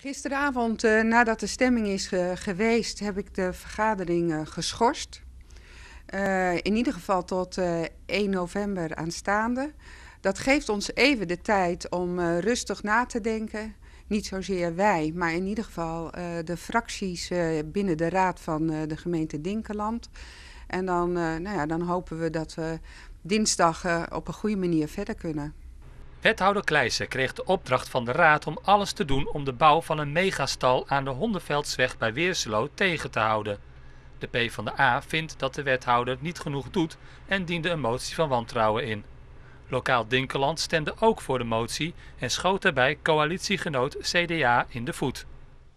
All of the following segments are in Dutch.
Gisteravond, eh, nadat de stemming is geweest, heb ik de vergadering eh, geschorst. Eh, in ieder geval tot 1 november aanstaande. Dat geeft ons even de tijd om rustig na te denken. Niet zozeer wij, maar in ieder geval de fracties binnen de raad van de gemeente Dinkeland. En dan, nou ja, dan hopen we dat we dinsdag op een goede manier verder kunnen. Wethouder Kleijsen kreeg de opdracht van de raad om alles te doen om de bouw van een megastal aan de Hondenveldsweg bij Weerselo tegen te houden. De PvdA vindt dat de wethouder niet genoeg doet en diende een motie van wantrouwen in. Lokaal Dinkeland stemde ook voor de motie en schoot daarbij coalitiegenoot CDA in de voet.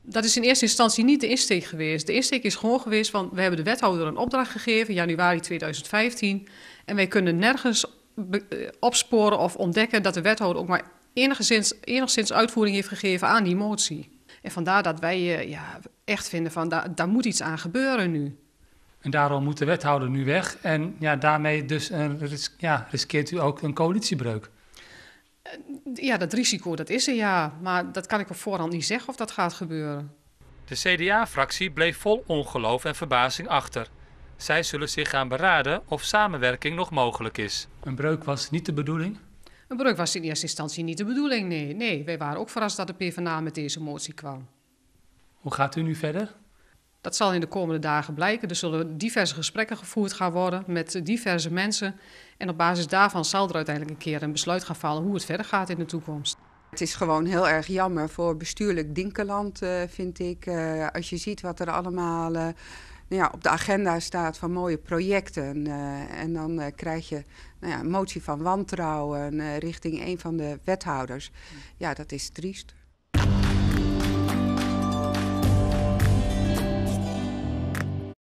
Dat is in eerste instantie niet de insteek geweest. De insteek is gewoon geweest van we hebben de wethouder een opdracht gegeven in januari 2015 en wij kunnen nergens eh, opsporen of ontdekken dat de wethouder ook maar enigszins, uitvoering heeft gegeven aan die motie. En vandaar dat wij eh, ja, echt vinden van daar, daar moet iets aan gebeuren nu. En daarom moet de wethouder nu weg. En ja, daarmee dus ja, riskeert u ook een coalitiebreuk. Eh, ja, dat risico dat is er ja. Maar dat kan ik op voorhand niet zeggen of dat gaat gebeuren. De CDA-fractie bleef vol ongeloof en verbazing achter. Zij zullen zich gaan beraden of samenwerking nog mogelijk is. Een breuk was niet de bedoeling? Een breuk was in eerste instantie niet de bedoeling, nee. nee. Wij waren ook verrast dat de PvdA met deze motie kwam. Hoe gaat u nu verder? Dat zal in de komende dagen blijken. Er zullen diverse gesprekken gevoerd gaan worden met diverse mensen. En op basis daarvan zal er uiteindelijk een keer een besluit gaan vallen hoe het verder gaat in de toekomst. Het is gewoon heel erg jammer voor bestuurlijk Dinkeland, eh, vind ik. Eh, als je ziet wat er allemaal eh, nou ja, op de agenda staat van mooie projecten. Eh, en dan eh, krijg je nou ja, een motie van wantrouwen eh, richting een van de wethouders. Ja, dat is triest.